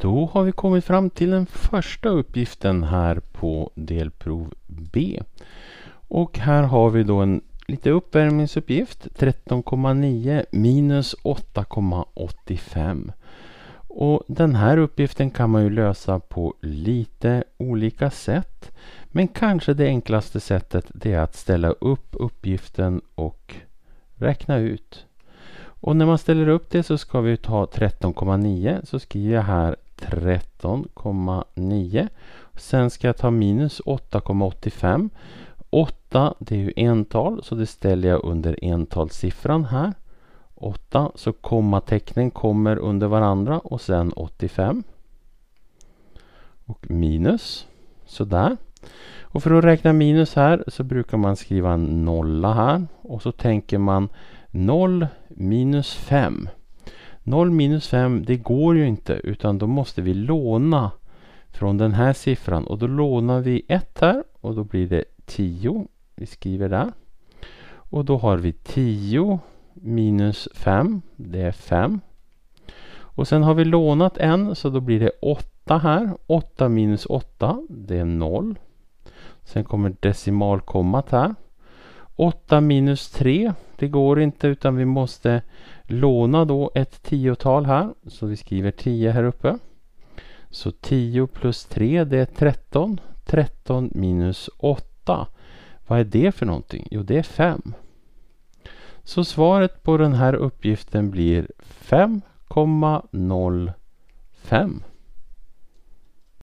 Då har vi kommit fram till den första uppgiften här på delprov B. Och här har vi då en lite uppvärmningsuppgift 13,9 minus 8,85. Och den här uppgiften kan man ju lösa på lite olika sätt. Men kanske det enklaste sättet det är att ställa upp uppgiften och räkna ut. Och när man ställer upp det så ska vi ta 13,9 så skriver jag här 13,9. Sen ska jag ta minus 8,85. 8 det är ju ental så det ställer jag under entalssiffran här. 8 så kommatecknen kommer under varandra och sen 85. Och minus. Sådär. Och för att räkna minus här så brukar man skriva en nolla här och så tänker man 0 minus 5. 0 minus 5 det går ju inte utan då måste vi låna från den här siffran och då lånar vi 1 här och då blir det 10. Vi skriver där. Och då har vi 10 minus 5 det är 5. Och sen har vi lånat en så då blir det 8 här. 8 minus 8 det är 0. Sen kommer decimalkommat här. 8 minus 3, det går inte utan vi måste låna då ett tiotal här. Så vi skriver 10 här uppe. Så 10 plus 3 det är 13. 13 minus 8. Vad är det för någonting? Jo, det är 5. Så svaret på den här uppgiften blir 5,05.